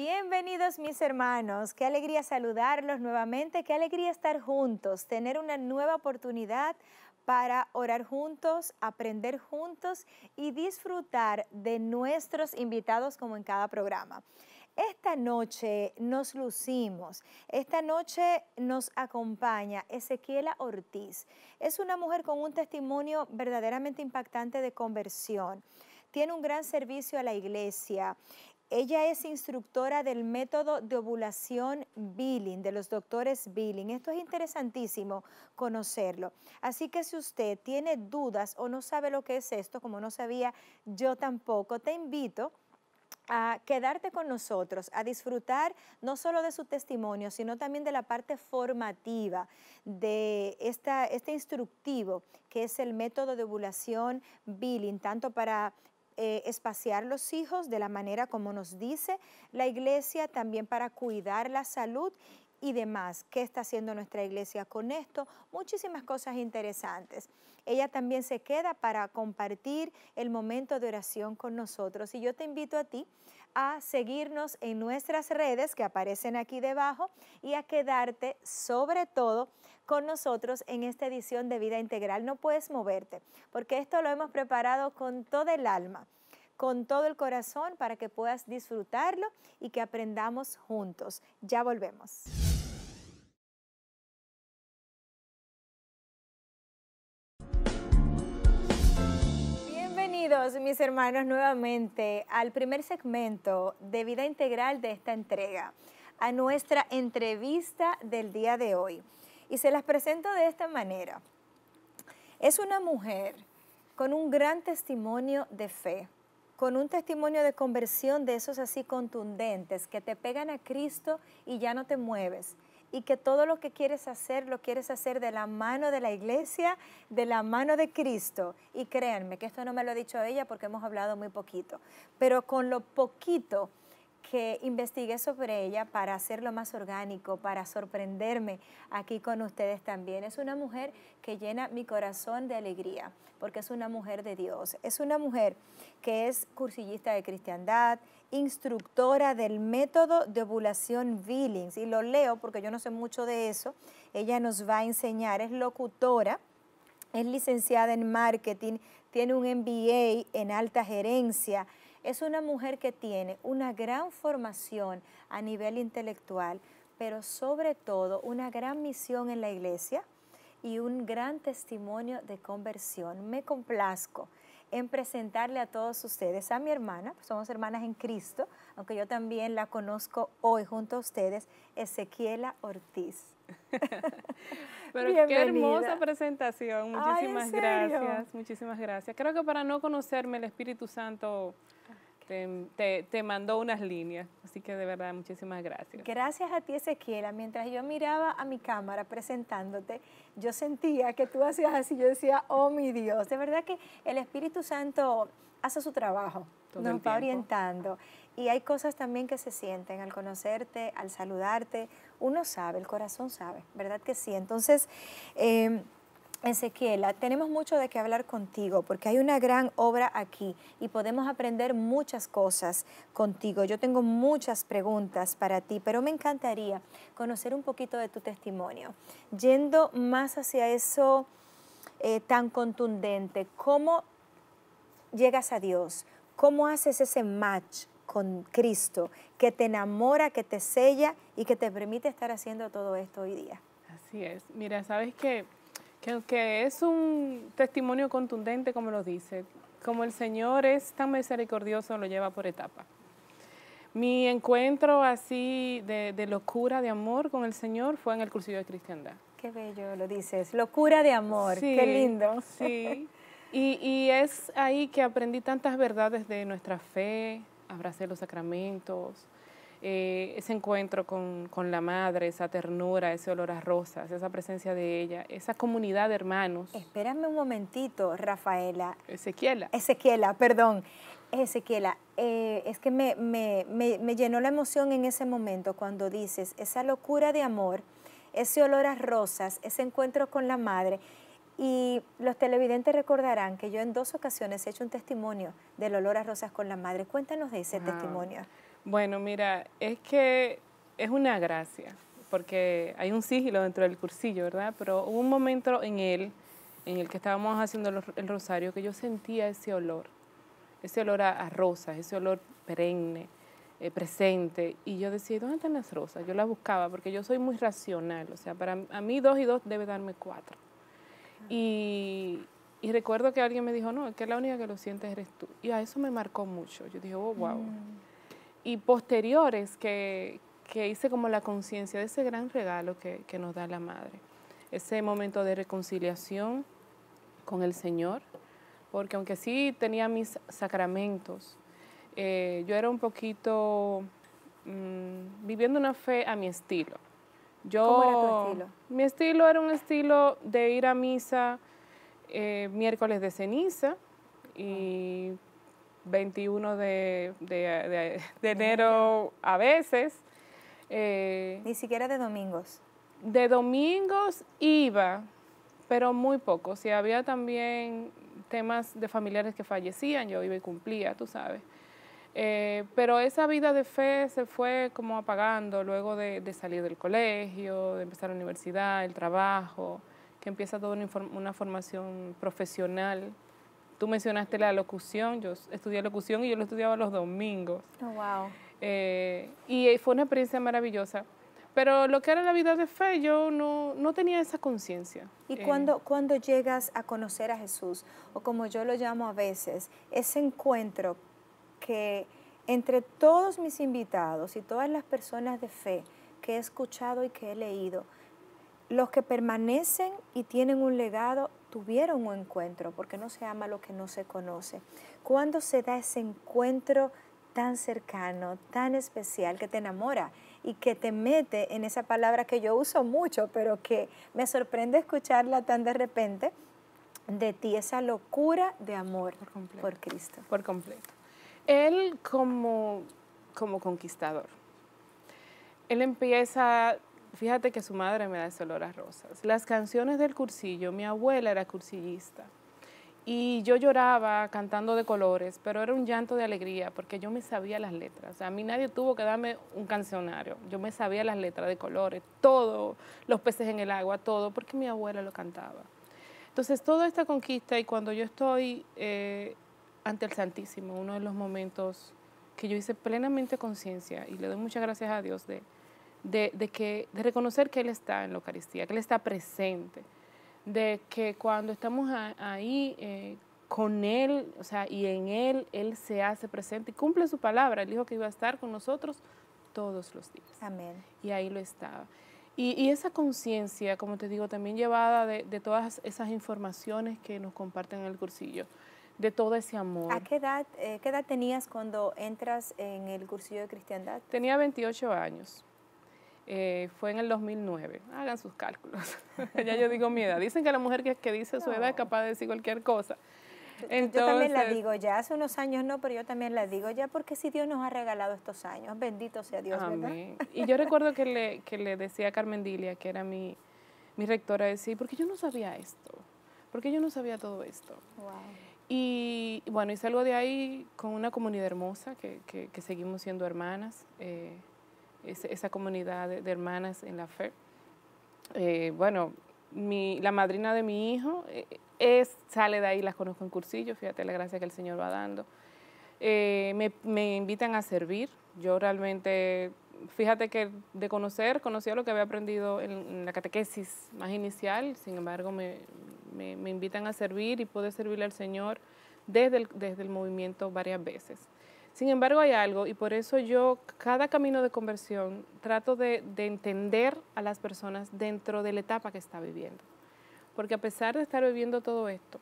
Bienvenidos mis hermanos, qué alegría saludarlos nuevamente, qué alegría estar juntos, tener una nueva oportunidad para orar juntos, aprender juntos y disfrutar de nuestros invitados como en cada programa. Esta noche nos lucimos, esta noche nos acompaña Ezequiela Ortiz. Es una mujer con un testimonio verdaderamente impactante de conversión tiene un gran servicio a la iglesia ella es instructora del método de ovulación Billing, de los doctores Billing. Esto es interesantísimo conocerlo. Así que si usted tiene dudas o no sabe lo que es esto, como no sabía yo tampoco, te invito a quedarte con nosotros, a disfrutar no solo de su testimonio, sino también de la parte formativa de este instructivo que es el método de ovulación Billing, tanto para eh, espaciar los hijos de la manera como nos dice la iglesia, también para cuidar la salud y demás. ¿Qué está haciendo nuestra iglesia con esto? Muchísimas cosas interesantes. Ella también se queda para compartir el momento de oración con nosotros. Y yo te invito a ti a seguirnos en nuestras redes que aparecen aquí debajo y a quedarte sobre todo con nosotros en esta edición de Vida Integral. No puedes moverte porque esto lo hemos preparado con todo el alma con todo el corazón para que puedas disfrutarlo y que aprendamos juntos. Ya volvemos. mis hermanos, nuevamente al primer segmento de Vida Integral de esta entrega, a nuestra entrevista del día de hoy. Y se las presento de esta manera. Es una mujer con un gran testimonio de fe, con un testimonio de conversión de esos así contundentes que te pegan a Cristo y ya no te mueves y que todo lo que quieres hacer lo quieres hacer de la mano de la iglesia, de la mano de Cristo. Y créanme que esto no me lo ha dicho ella porque hemos hablado muy poquito, pero con lo poquito que investigué sobre ella para hacerlo más orgánico, para sorprenderme aquí con ustedes también. Es una mujer que llena mi corazón de alegría, porque es una mujer de Dios. Es una mujer que es cursillista de cristiandad, instructora del método de ovulación Billings. Y lo leo porque yo no sé mucho de eso. Ella nos va a enseñar, es locutora, es licenciada en marketing, tiene un MBA en alta gerencia. Es una mujer que tiene una gran formación a nivel intelectual, pero sobre todo una gran misión en la iglesia y un gran testimonio de conversión. Me complazco en presentarle a todos ustedes a mi hermana, pues somos hermanas en Cristo, aunque yo también la conozco hoy junto a ustedes, Ezequiela Ortiz. qué hermosa presentación, muchísimas gracias, muchísimas gracias. Creo que para no conocerme el Espíritu Santo te, mandó unas líneas. Así que de verdad, muchísimas gracias. Gracias a ti, Ezequiela. Mientras yo miraba a mi cámara presentándote, yo sentía que tú hacías así. Yo decía, oh mi Dios. De verdad que el Espíritu Santo hace su trabajo, nos va orientando. Y hay cosas también que se sienten al conocerte, al saludarte. Uno sabe, el corazón sabe, ¿verdad que sí? Entonces, em, Ezequiel, ah, tenemos mucho de qué hablar contigo porque hay una gran obra aquí y podemos aprender muchas cosas contigo. Yo tengo muchas preguntas para ti, pero me encantaría conocer un poquito de tu testimonio. Yendo más hacia eso eh, tan contundente, ¿cómo llegas a Dios? ¿Cómo haces ese match con Cristo que te enamora, que te sella y que te permite estar haciendo todo esto hoy día? Así es. Mira, sabes que que es un testimonio contundente, como lo dice, como el Señor es tan misericordioso, lo lleva por etapa. Mi encuentro así de, locura, de amor con el Señor fue en el cursillo de cristiandad. Qué bello lo dices, locura de amor, qué lindo. Sí, y, y es ahí que aprendí tantas verdades de nuestra fe, abracé los sacramentos, eh, ese encuentro con, la madre, esa ternura, ese olor a rosas, esa presencia de ella, esa comunidad de hermanos. Espérame un momentito, Rafaela. Ezequiela. Ezequiela, perdón. Ezequiela, eh, es que me, me, me, llenó la emoción en ese momento cuando dices esa locura de amor, ese olor a rosas, ese encuentro con la madre. Y los televidentes recordarán que yo en dos ocasiones he hecho un testimonio del olor a rosas con la madre. Cuéntanos de ese testimonio. Bueno, mira, es que es una gracia, porque hay un sigilo dentro del cursillo, ¿verdad? Pero hubo un momento en él, en el que estábamos haciendo el rosario, que yo sentía ese olor, ese olor a, rosas, ese olor perenne, eh, presente. Y yo decía, ¿dónde están las rosas? Yo las buscaba, porque yo soy muy racional, o sea, para a mí dos y dos debe darme cuatro. Y, recuerdo que alguien me dijo, no, es que la única que lo sientes eres tú. Y a eso me marcó mucho. Yo dije, oh, wow y posteriores que, que hice como la conciencia de ese gran regalo que, que, nos da la madre. Ese momento de reconciliación con el Señor, porque aunque sí tenía mis sacramentos, eh, yo era un poquito mm, viviendo una fe a mi estilo. Yo, ¿Cómo era tu estilo? Mi estilo era un estilo de ir a misa eh, miércoles de ceniza y... 21 de, enero a veces. Eh, Ni siquiera de domingos. De domingos iba, pero muy poco. si había también temas de familiares que fallecían, yo iba y cumplía, tú sabes. Eh, pero esa vida de fe se fue como apagando luego de, salir del colegio, de empezar la universidad, el trabajo, que empieza toda una, una formación profesional Tú mencionaste la locución, yo estudié locución y yo lo estudiaba los domingos. Oh, wow. Eh, y fue una experiencia maravillosa. Pero lo que era la vida de fe, yo no, tenía esa conciencia. ¿Y cuando, cuando llegas a conocer a Jesús, o como yo lo llamo a veces, ese encuentro que entre todos mis invitados y todas las personas de fe que he escuchado y que he leído, los que permanecen y tienen un legado tuvieron un encuentro, porque no se ama lo que no se conoce. ¿Cuándo se da ese encuentro tan cercano, tan especial, que te enamora y que te mete en esa palabra que yo uso mucho, pero que me sorprende escucharla tan de repente, de ti, esa locura de amor por, Cristo? Por completo. Él como, como conquistador, él empieza fíjate que su madre me da ese olor a rosas. Las canciones del cursillo, mi abuela era cursillista. Y yo lloraba cantando de colores, pero era un llanto de alegría porque yo me sabía las letras. a mí nadie tuvo que darme un cancionario. Yo me sabía las letras de colores, todos los peces en el agua, todo, porque mi abuela lo cantaba. Entonces, toda esta conquista y cuando yo estoy eh, ante el Santísimo, uno de los momentos que yo hice plenamente conciencia y le doy muchas gracias a Dios de de, que, de reconocer que Él está en la Eucaristía, que Él está presente, de que cuando estamos ahí eh, con Él, o sea, y en Él, Él se hace presente y cumple su palabra. Él dijo que iba a estar con nosotros todos los días. Amén. Y ahí lo estaba. Y, esa conciencia, como te digo, también llevada de, todas esas informaciones que nos comparten en el cursillo, de todo ese amor. ¿A qué edad, eh, qué edad tenías cuando entras en el cursillo de cristiandad? Tenía 28 años. Eh, fue en el 2009. Hagan sus cálculos. ya yo digo mi edad. Dicen que la mujer que, que dice su edad es capaz de decir cualquier cosa. Entonces, yo también la digo ya, hace unos años no, pero yo también la digo ya porque si Dios nos ha regalado estos años, bendito sea Dios, amén. Y yo recuerdo que le, le decía a Carmen Dilia, que era mi, mi rectora, decía, porque yo no sabía esto, porque yo no sabía todo esto. Y bueno, y salgo de ahí con una comunidad hermosa, que, seguimos siendo hermanas. Eh, esa comunidad de, hermanas en la fe. Eh, bueno, la madrina de mi hijo eh, es, sale de ahí, las conozco en cursillo, fíjate la gracia que el Señor va dando. Eh, me, invitan a servir, yo realmente, fíjate que de conocer, conocía lo que había aprendido en, la catequesis más inicial, sin embargo me, invitan a servir y puedo servirle al Señor desde el movimiento varias veces. Sin embargo, hay algo, y por eso yo cada camino de conversión trato de, entender a las personas dentro de la etapa que está viviendo. Porque a pesar de estar viviendo todo esto,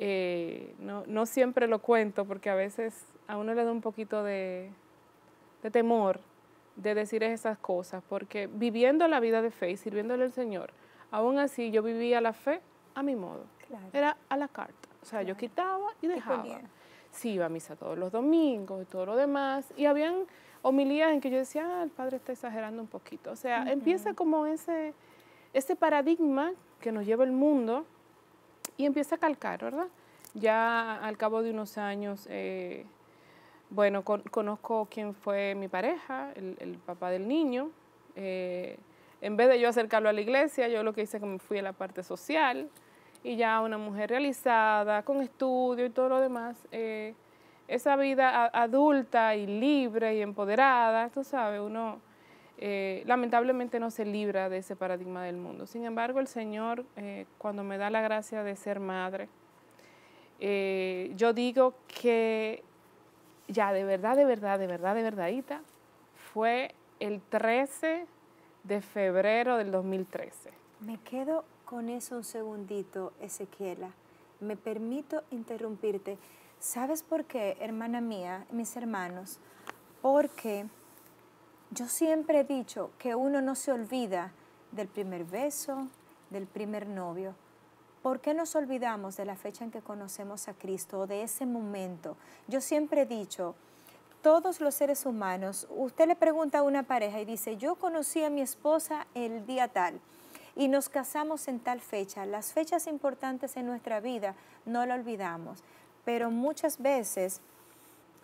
eh, no, siempre lo cuento porque a veces a uno le da un poquito de, temor de decir esas cosas, porque viviendo la vida de fe y sirviéndole al Señor, aún así yo vivía la fe a mi modo. Era a la carta. O sea, yo quitaba y dejaba sí iba a misa todos los domingos y todo lo demás. Y habían homilías en que yo decía, ah, el padre está exagerando un poquito. O sea, empieza como ese, ese paradigma que nos lleva el mundo y empieza a calcar, ¿verdad? Ya al cabo de unos años, eh, bueno, conozco quién fue mi pareja, el, papá del niño. Eh, en vez de yo acercarlo a la iglesia, yo lo que hice es que me fui a la parte social y ya una mujer realizada, con estudio y todo lo demás, eh, esa vida adulta y libre y empoderada, tú sabes, uno eh, lamentablemente no se libra de ese paradigma del mundo. Sin embargo, el Señor, eh, cuando me da la gracia de ser madre, yo digo que ya de verdad, de verdad, de verdad, de verdadita, fue el 13 de febrero del 2013. Me quedo con eso un segundito, Ezequiela. Me permito interrumpirte. ¿Sabes por qué, hermana mía, mis hermanos? Porque yo siempre he dicho que uno no se olvida del primer beso, del primer novio. ¿Por qué nos olvidamos de la fecha en que conocemos a Cristo o de ese momento? Yo siempre he dicho, todos los seres humanos, usted le pregunta a una pareja y dice, yo conocí a mi esposa el día tal y nos casamos en tal fecha. Las fechas importantes en nuestra vida no la olvidamos, pero muchas veces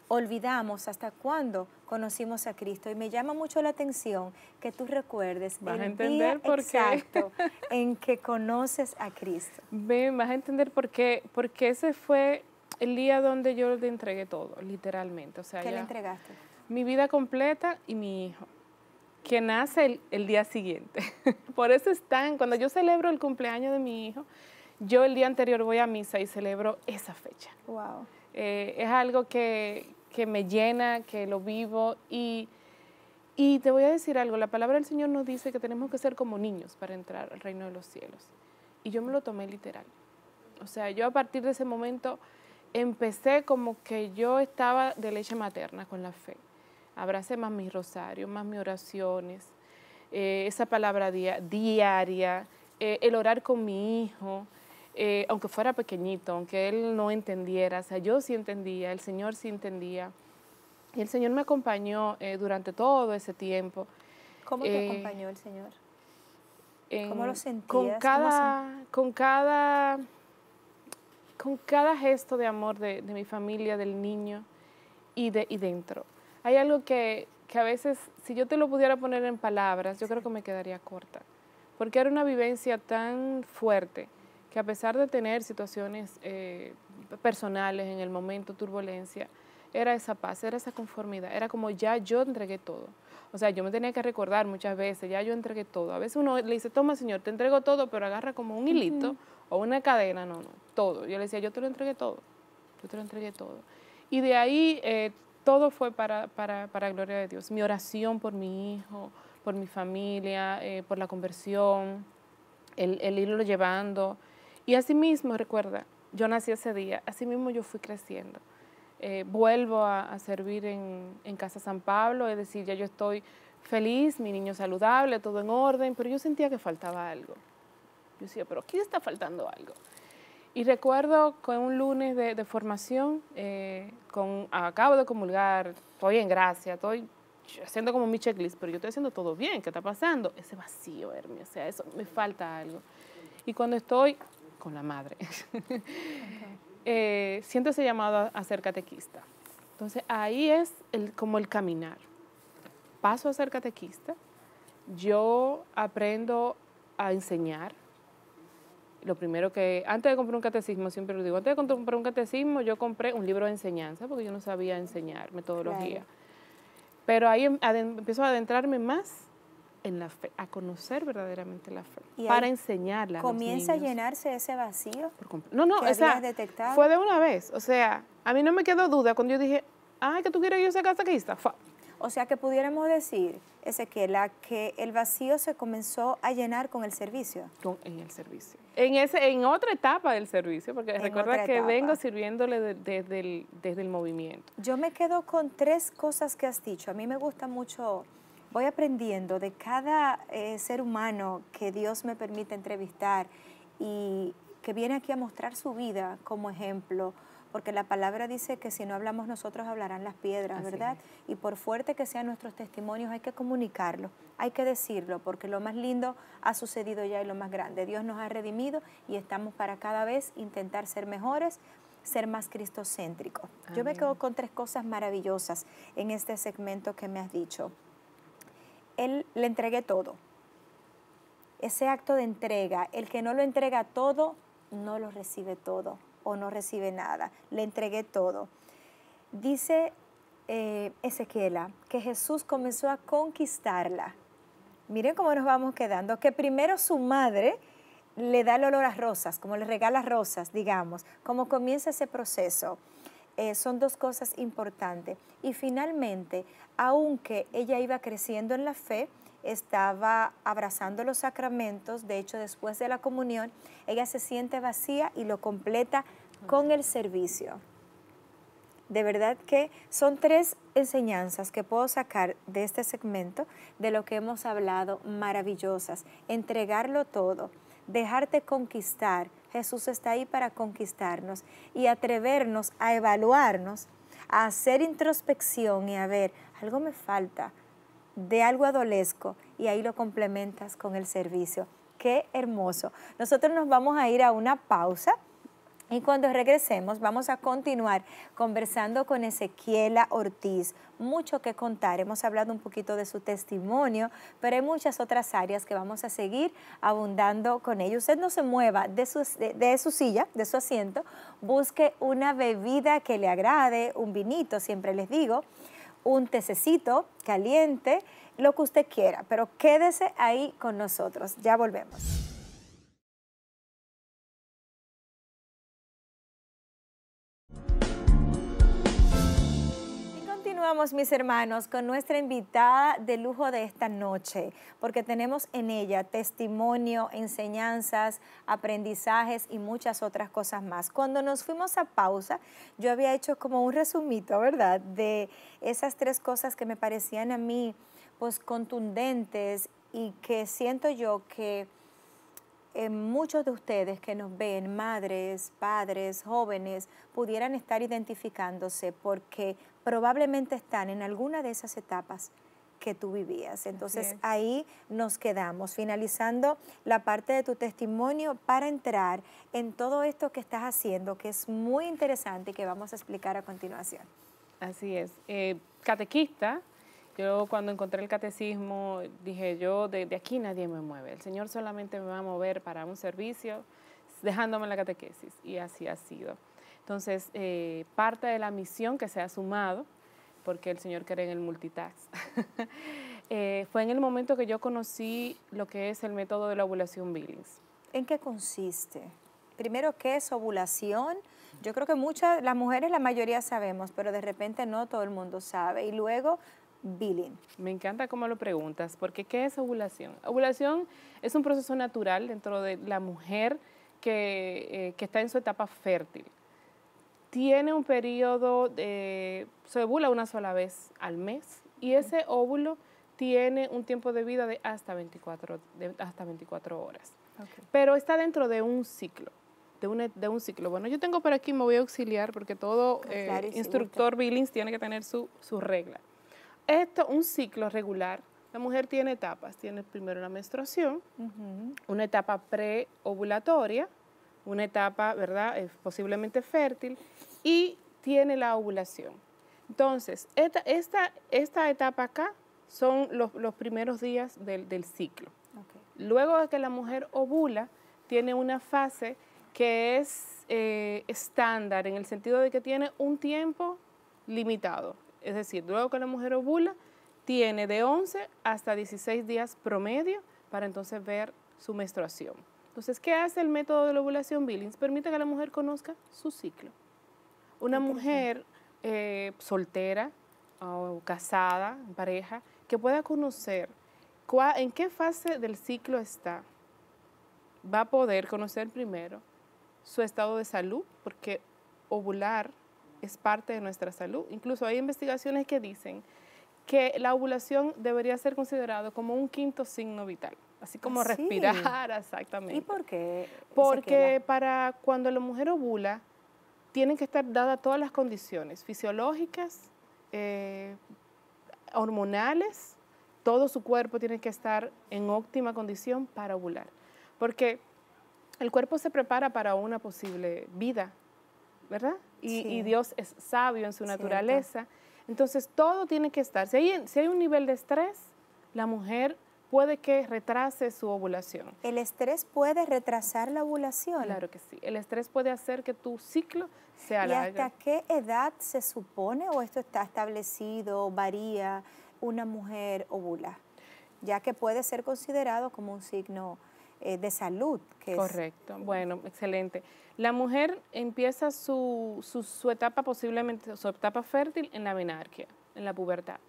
olvidamos hasta cuándo conocimos a Cristo. Y me llama mucho la atención que tú recuerdes vas a entender por qué. en que conoces a Cristo. Ven, vas a entender por qué, porque ese fue el día donde yo le entregué todo, literalmente. O sea, ¿Qué le entregaste? Mi vida completa y mi hijo que nace el, día siguiente. Por eso están, cuando yo celebro el cumpleaños de mi hijo, yo el día anterior voy a misa y celebro esa fecha. Wow. Eh, es algo que, me llena, que lo vivo y, y te voy a decir algo, la palabra del Señor nos dice que tenemos que ser como niños para entrar al reino de los cielos. Y yo me lo tomé literal. O sea, yo a partir de ese momento empecé como que yo estaba de leche materna con la fe abrace más mi rosario, más mis oraciones, eh, esa palabra diaria, eh, el orar con mi hijo, eh, aunque fuera pequeñito, aunque él no entendiera, o sea, yo sí entendía, el Señor sí entendía. Y el Señor me acompañó durante todo ese tiempo. ¿Cómo te acompañó el Señor? ¿Cómo lo sentías? Con cada, con cada, con cada gesto de amor de, mi familia, del niño y, de, y dentro hay algo que, a veces, si yo te lo pudiera poner en palabras, yo creo que me quedaría corta, porque era una vivencia tan fuerte que a pesar de tener situaciones eh, personales en el momento, turbulencia, era esa paz, era esa conformidad, era como ya yo entregué todo. O sea, yo me tenía que recordar muchas veces, ya yo entregué todo. A veces uno le dice, toma señor, te entrego todo, pero agarra como un hilito o una cadena, no, no, todo. Yo le decía, yo te lo entregué todo, yo te lo entregué todo. Y de ahí eh, todo fue para, para, gloria de Dios. Mi oración por mi hijo, por mi familia, eh, por la conversión, el, irlo llevando. Y así mismo, recuerda, yo nací ese día, mismo yo fui creciendo. Eh, vuelvo a, servir en, en, Casa San Pablo, es decir, ya yo estoy feliz, mi niño saludable, todo en orden, pero yo sentía que faltaba algo. Yo decía, pero aquí está faltando algo. Y recuerdo con un lunes de, de formación, eh, con, acabo de comulgar, estoy en gracia, estoy haciendo como mi checklist, pero yo estoy haciendo todo bien, ¿qué está pasando? Ese vacío, Hermia, o sea, eso, me falta algo. Y cuando estoy con la madre, eh, siento ese llamado a, a, ser catequista. Entonces ahí es el, como el caminar. Paso a ser catequista, yo aprendo a enseñar, lo primero que, antes de comprar un catecismo, siempre lo digo, antes de comprar un catecismo, yo compré un libro de enseñanza, porque yo no sabía enseñar metodología. Pero ahí em, empiezo a adentrarme más en la fe, a conocer verdaderamente la fe, para enseñarla. ¿Comienza a, llenarse ese vacío? no, no, fue de una vez. O sea, a mí no me quedó duda cuando yo dije, ay, que tú quieres que yo sea catequista. O sea que pudiéramos decir, Ezequiela, que el vacío se comenzó a llenar con el servicio. Con, en el servicio. En, ese, en otra etapa del servicio, porque recuerda que vengo sirviéndole desde, el, desde el movimiento. Yo me quedo con tres cosas que has dicho. A mí me gusta mucho, voy aprendiendo de cada eh, ser humano que Dios me permite entrevistar y que viene aquí a mostrar su vida como ejemplo porque la palabra dice que si no hablamos nosotros hablarán las piedras, ¿verdad? Y por fuerte que sean nuestros testimonios, hay que comunicarlo, hay que decirlo, porque lo más lindo ha sucedido ya y lo más grande. Dios nos ha redimido y estamos para cada vez intentar ser mejores, ser más cristocéntricos. Yo me quedo con tres cosas maravillosas en este segmento que me has dicho. Él le entregué todo. Ese acto de entrega, el que no lo entrega todo, no lo recibe todo o no recibe nada. Le entregué todo. Dice eh, que Jesús comenzó a conquistarla. Miren cómo nos vamos quedando, que primero su madre le da el olor a rosas, como le regala rosas, digamos, como comienza ese proceso. Eh, son dos cosas importantes. Y finalmente, aunque ella iba creciendo en la fe, estaba abrazando los sacramentos, de hecho después de la comunión, ella se siente vacía y lo completa con el servicio. De verdad que son tres enseñanzas que puedo sacar de este segmento de lo que hemos hablado, maravillosas. Entregarlo todo, dejarte conquistar. Jesús está ahí para conquistarnos y atrevernos a evaluarnos, a hacer introspección y a ver, algo me falta, de algo adolesco y ahí lo complementas con el servicio. Qué hermoso. Nosotros nos vamos a ir a una pausa. Y cuando regresemos vamos a continuar conversando con Ezequiela Ortiz. Mucho que contar, hemos hablado un poquito de su testimonio, pero hay muchas otras áreas que vamos a seguir abundando con ella. Usted no se mueva de su, de su silla, de su asiento, busque una bebida que le agrade, un vinito, siempre les digo un tececito caliente, lo que usted quiera, pero quédese ahí con nosotros. Ya volvemos. vamos mis hermanos, con nuestra invitada de lujo de esta noche, porque tenemos en ella testimonio, enseñanzas, aprendizajes y muchas otras cosas más. Cuando nos fuimos a pausa, yo había hecho como un resumito, ¿verdad?, de esas tres cosas que me parecían a mí pues contundentes y que siento yo que eh, muchos de ustedes que nos ven, madres, padres, jóvenes, pudieran estar identificándose porque probablemente están en alguna de esas etapas que tú vivías. Entonces ahí nos quedamos, finalizando la parte de tu testimonio para entrar en todo esto que estás haciendo, que es muy interesante y que vamos a explicar a continuación. Así es. Eh, catequista, yo cuando encontré el catecismo dije yo, de, aquí nadie me mueve, el Señor solamente me va a mover para un servicio, dejándome la catequesis, y así ha sido. Entonces, eh, parte de la misión que se ha sumado, porque el Señor cree en el multitask, eh, fue en el momento que yo conocí lo que es el método de la ovulación Billings. ¿En qué consiste? Primero, ¿qué es ovulación? Yo creo que muchas, las mujeres, la mayoría sabemos, pero de repente no todo el mundo sabe. Y luego, Billings. Me encanta cómo lo preguntas, porque ¿qué es ovulación? Ovulación es un proceso natural dentro de la mujer que eh, está en su etapa fértil tiene un periodo de, se ovula una sola vez al mes y ese óvulo tiene un tiempo de vida de hasta 24, de, hasta 24 horas. Pero está dentro de un ciclo. De un, de un ciclo. Bueno, yo tengo por aquí, me voy a auxiliar porque todo eh, instructor Billings tiene que tener su, su regla. Esto, un ciclo regular, la mujer tiene etapas. Tiene primero la menstruación, una etapa preovulatoria, una etapa, ¿verdad?, posiblemente fértil, y tiene la ovulación. Entonces, esta, esta, etapa acá son los, primeros días del, ciclo. Luego de que la mujer ovula, tiene una fase que es eh, estándar, en el sentido de que tiene un tiempo limitado. Es decir, luego que la mujer ovula, tiene de 11 hasta 16 días promedio para entonces ver su menstruación. Entonces, ¿qué hace el método de la ovulación Billings? Permite que la mujer conozca su ciclo. Una mujer eh, soltera o casada, pareja, que pueda conocer en qué fase del ciclo está, va a poder conocer primero su estado de salud, porque ovular es parte de nuestra salud. Incluso hay investigaciones que dicen que la ovulación debería ser considerada como un quinto signo vital así como respirar, exactamente. ¿Y por qué? Porque para cuando la mujer ovula, tienen que estar dadas todas las condiciones fisiológicas, eh, hormonales, todo su cuerpo tiene que estar en óptima condición para ovular. Porque el cuerpo se prepara para una posible vida, ¿verdad? Y, Dios es sabio en su naturaleza. Entonces todo tiene que estar. Si hay, si hay un nivel de estrés, la mujer puede que retrase su ovulación. ¿El estrés puede retrasar la ovulación? Claro que sí. El estrés puede hacer que tu ciclo se alargue. ¿Y hasta qué edad se supone o esto está establecido, varía, una mujer ovula? Ya que puede ser considerado como un signo eh, de salud. Correcto. Bueno, excelente. La mujer empieza su, su, su etapa posiblemente, su etapa fértil en la menarquia, en la pubertad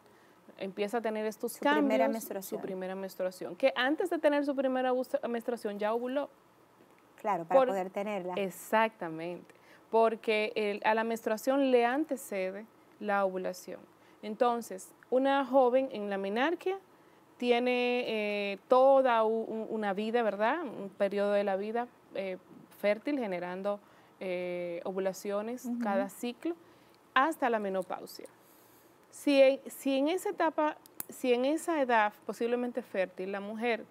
empieza a tener estos su Primera menstruación. Su primera menstruación. Que antes de tener su primera menstruación ya ovuló. Claro, para poder tenerla. Exactamente. Porque a la menstruación le antecede la ovulación. Entonces, una joven en la menarquia tiene eh, toda una vida, ¿verdad? Un periodo de la vida eh, fértil generando eh, ovulaciones cada ciclo hasta la menopausia. Si en, esa etapa, si en esa edad posiblemente fértil, la mujer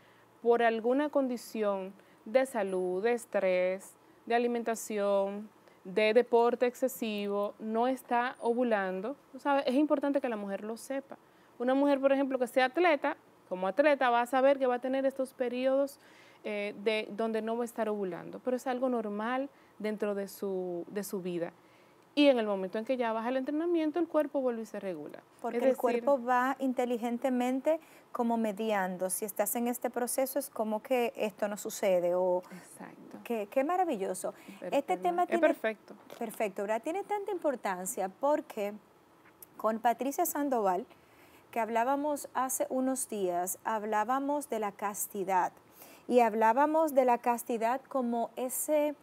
por alguna condición de salud, de estrés, de alimentación, de deporte excesivo, no está ovulando, es importante que la mujer lo sepa. Una mujer, por ejemplo, que sea atleta, como atleta va a saber que va a tener estos periodos eh, de, donde no va a estar ovulando, pero es algo normal dentro de su, de su vida y en el momento en que ya baja el entrenamiento, el cuerpo vuelve y se regula. Porque el cuerpo va inteligentemente como mediando. Si estás en este proceso es como que esto no sucede o... Exacto. Qué, maravilloso. Este tema es perfecto. Perfecto, ¿verdad? Tiene tanta importancia porque con Patricia Sandoval, que hablábamos hace unos días, hablábamos de la castidad y hablábamos de la castidad como ese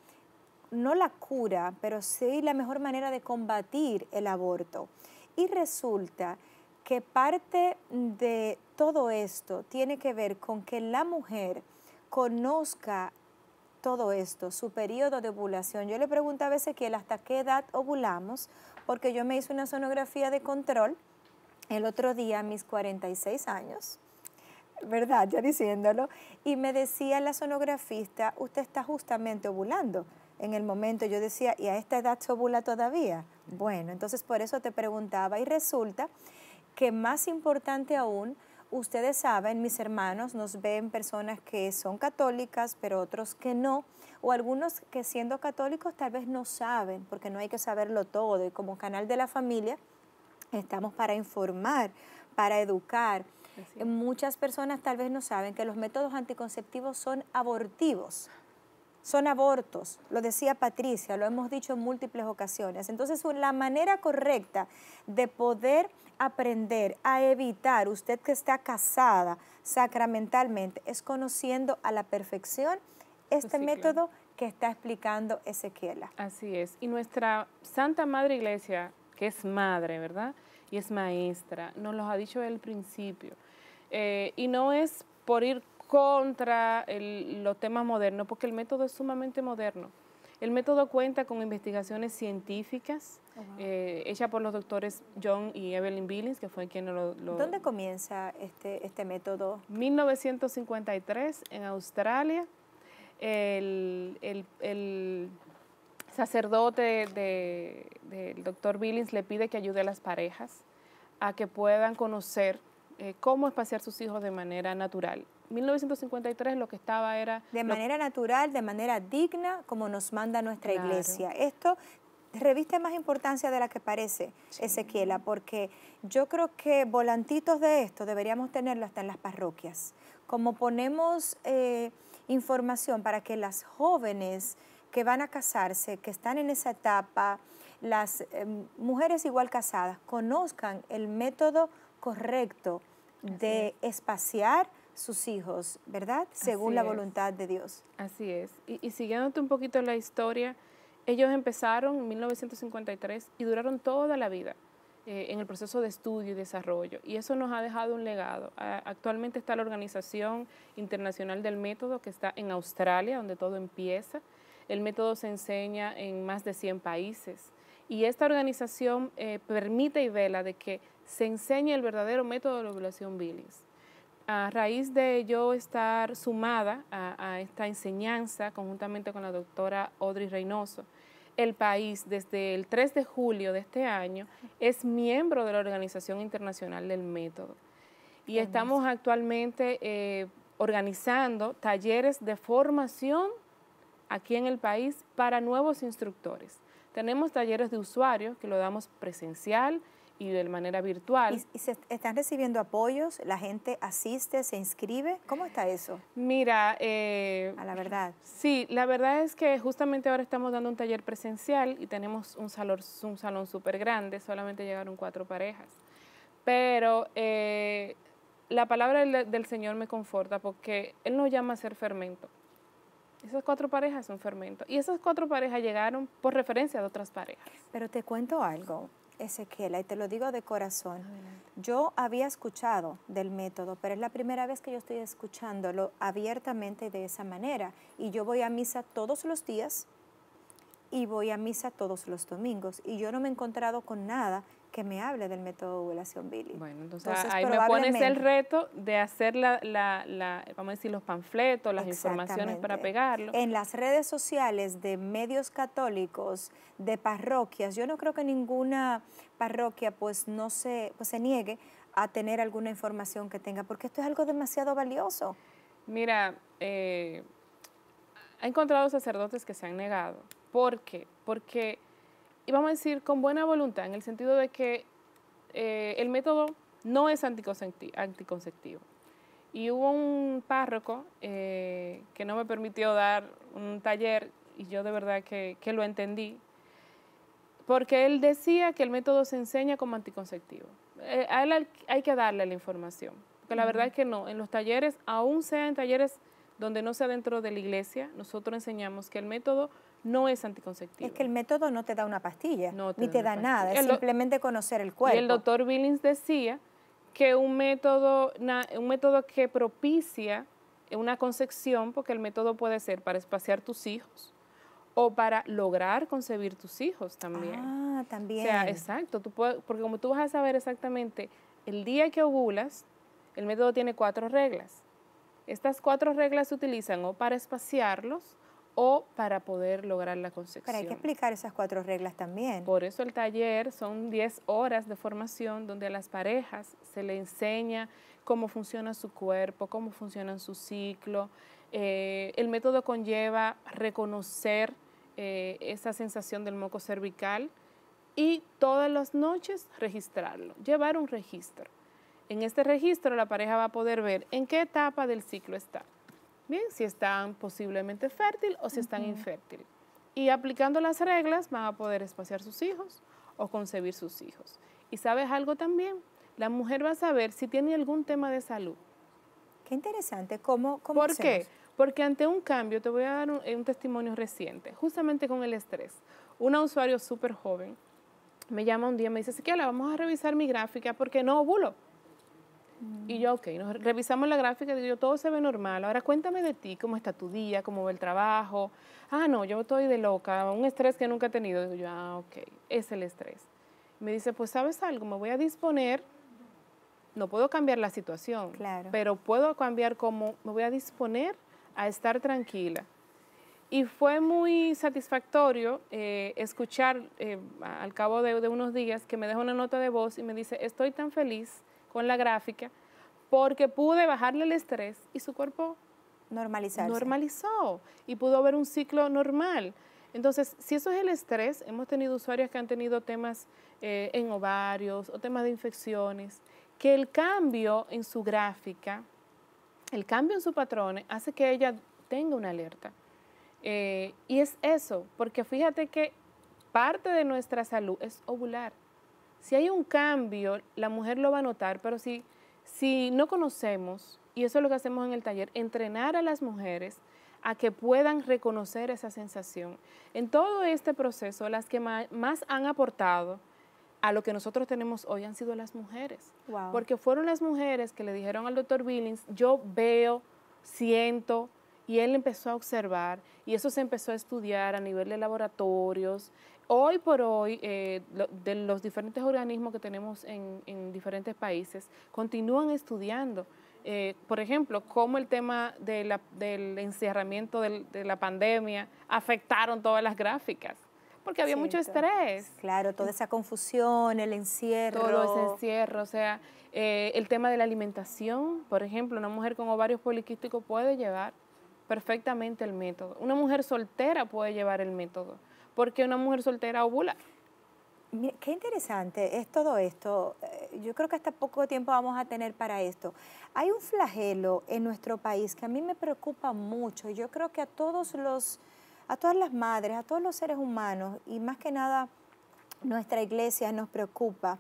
no la cura, pero sí la mejor manera de combatir el aborto. Y resulta que parte de todo esto tiene que ver con que la mujer conozca todo esto, su periodo de ovulación. Yo le pregunto a veces que hasta qué edad ovulamos, porque yo me hice una sonografía de control el otro día a mis 46 años, ¿verdad? Ya diciéndolo, y me decía la sonografista, usted está justamente ovulando en el momento yo decía, ¿y a esta edad se todavía? Bueno, entonces por eso te preguntaba y resulta que más importante aún, ustedes saben, mis hermanos nos ven personas que son católicas, pero otros que no, o algunos que siendo católicos tal vez no saben, porque no hay que saberlo todo, y como canal de la familia estamos para informar, para educar. Muchas personas tal vez no saben que los métodos anticonceptivos son abortivos son abortos, lo decía Patricia, lo hemos dicho en múltiples ocasiones. Entonces, la manera correcta de poder aprender a evitar, usted que está casada sacramentalmente, es conociendo a la perfección este método que está explicando Ezequiel Así es. Y nuestra Santa Madre Iglesia, que es madre, ¿verdad? Y es maestra, nos lo ha dicho desde el principio. Eh, y no es por ir contra los temas modernos, porque el método es sumamente moderno. El método cuenta con investigaciones científicas oh, eh, hechas por los doctores John y Evelyn Billings, que fue quien lo, ¿Dónde comienza este, este método? 1953, en Australia. El, sacerdote del doctor Billings le pide que ayude a las parejas a que puedan conocer eh, cómo espaciar sus hijos de manera natural 1953 lo que estaba era... De manera natural, de manera digna, como nos manda nuestra iglesia. Esto reviste más importancia de la que parece, Ezequiela, porque yo creo que volantitos de esto deberíamos tenerlo hasta en las parroquias. Como ponemos eh, información para que las jóvenes que van a casarse, que están en esa etapa, las em, mujeres igual casadas, conozcan el método correcto de espaciar sus hijos, ¿verdad? Según la voluntad de Dios. Así es. Y, siguiéndote un poquito la historia, ellos empezaron en 1953 y duraron toda la vida eh, en el proceso de estudio y desarrollo. Y eso nos ha dejado un legado. actualmente está la Organización Internacional del Método, que está en Australia, donde todo empieza. El método se enseña en más de 100 países. Y esta organización eh, permite y vela de que se enseñe el verdadero método de la ovulación Billings a raíz de yo estar sumada a, esta enseñanza conjuntamente con la doctora Audrey Reynoso, el país desde el 3 de julio de este año es miembro de la Organización Internacional del Método. Y estamos actualmente eh, organizando talleres de formación aquí en el país para nuevos instructores. Tenemos talleres de usuario, que lo damos presencial, y de manera virtual. ¿Y, se están recibiendo apoyos? ¿La gente asiste, se inscribe? ¿Cómo está eso? Mira... Eh, a la verdad. Sí, la verdad es que justamente ahora estamos dando un taller presencial y tenemos un salón un salón súper grande, solamente llegaron cuatro parejas. Pero eh, la palabra del, del Señor me conforta porque Él nos llama a ser fermento. Esas cuatro parejas son fermento. Y esas cuatro parejas llegaron por referencia de otras parejas. Pero te cuento algo. Ezequiel, y te lo digo de corazón, yo había escuchado del método, pero es la primera vez que yo estoy escuchándolo abiertamente de esa manera. Y yo voy a misa todos los días y voy a misa todos los domingos. Y yo no me he encontrado con nada que me hable del método de ovulación Billy. Bueno, entonces, ahí me pones el reto de hacer la, la, vamos a decir, los panfletos, las informaciones para pegarlo. En las redes sociales de medios católicos, de parroquias, yo no creo que ninguna parroquia pues no se, pues, se niegue a tener alguna información que tenga, porque esto es algo demasiado valioso. Mira, he eh, encontrado sacerdotes que se han negado. ¿Por qué? Porque y vamos a decir, con buena voluntad, en el sentido de que eh, el método no es anticonceptivo. Y hubo un párroco eh, que no me permitió dar un taller y yo de verdad que, lo entendí, porque él decía que el método se enseña como anticonceptivo. Eh, a él hay que darle la información, porque la verdad es que no, en los talleres, aún sea en talleres donde no sea dentro de la iglesia, nosotros enseñamos que el método no es anticonceptivo. Es que el método no te da una pastilla, ni te da nada, es simplemente conocer el cuerpo. Y el doctor Billings decía que un método, un método que propicia una concepción, porque el método puede ser para espaciar tus hijos o para lograr concebir tus hijos también. Ah, también. O sea, exacto, tú porque como tú vas a saber exactamente el día que ovulas, el método tiene cuatro reglas. Estas cuatro reglas se utilizan o para espaciarlos, o para poder lograr la concepción. Pero hay que explicar esas cuatro reglas también. Por eso el taller son 10 horas de formación donde a las parejas se le enseña cómo funciona su cuerpo, cómo funciona su ciclo. Eh, el método conlleva reconocer eh, esa sensación del moco cervical y todas las noches registrarlo, llevar un registro. En este registro la pareja va a poder ver en qué etapa del ciclo está bien, si están posiblemente fértil o si están infértil. Y aplicando las reglas van a poder espaciar sus hijos o concebir sus hijos. Y sabes algo también, la mujer va a saber si tiene algún tema de salud. Qué interesante, ¿cómo? cómo ¿Por qué? Porque ante un cambio, te voy a dar un, testimonio reciente, justamente con el estrés. Un usuario súper joven me llama un día y me dice, Siquiela, vamos a revisar mi gráfica porque no ovulo. Y yo, ok, revisamos la gráfica y digo, todo se ve normal. Ahora cuéntame de ti, cómo está tu día, cómo va el trabajo. Ah, no, yo estoy de loca, un estrés que nunca he tenido. Digo yo, ah, ok, es el estrés. Me dice, pues sabes algo, me voy a disponer, no puedo cambiar la situación, pero puedo cambiar cómo me voy a disponer a estar tranquila. Y fue muy satisfactorio eh, escuchar eh, al cabo de, de, unos días que me deja una nota de voz y me dice, estoy tan feliz con la gráfica, porque pude bajarle el estrés y su cuerpo normalizó y pudo haber un ciclo normal. Entonces, si eso es el estrés, hemos tenido usuarios que han tenido temas eh, en ovarios o temas de infecciones, que el cambio en su gráfica, el cambio en su patrón hace que ella tenga una alerta. Eh, y es eso, porque fíjate que parte de nuestra salud es ovular. Si hay un cambio, la mujer lo va a notar, pero si, si no conocemos, y eso es lo que hacemos en el taller, entrenar a las mujeres a que puedan reconocer esa sensación. En todo este proceso, las que más han aportado a lo que nosotros tenemos hoy han sido las mujeres. Porque fueron las mujeres que le dijeron al doctor Billings, yo veo, siento, y él empezó a observar, y eso se empezó a estudiar a nivel de laboratorios, Hoy por hoy, eh, de los diferentes organismos que tenemos en, diferentes países, continúan estudiando, eh, por ejemplo, cómo el tema del encierramiento de la pandemia afectaron todas las gráficas porque había mucho estrés. Claro, toda esa confusión, el encierro. Todo ese encierro, o sea, eh, el tema de la alimentación, por ejemplo, una mujer con ovarios poliquísticos puede llevar perfectamente el método, una mujer soltera puede llevar el método, qué una mujer soltera ovula. qué interesante es todo esto. Eh, yo creo que hasta poco tiempo vamos a tener para esto. Hay un flagelo en nuestro país que a mí me preocupa mucho. Yo creo que a todos los, a todas las madres, a todos los seres humanos y más que nada nuestra iglesia nos preocupa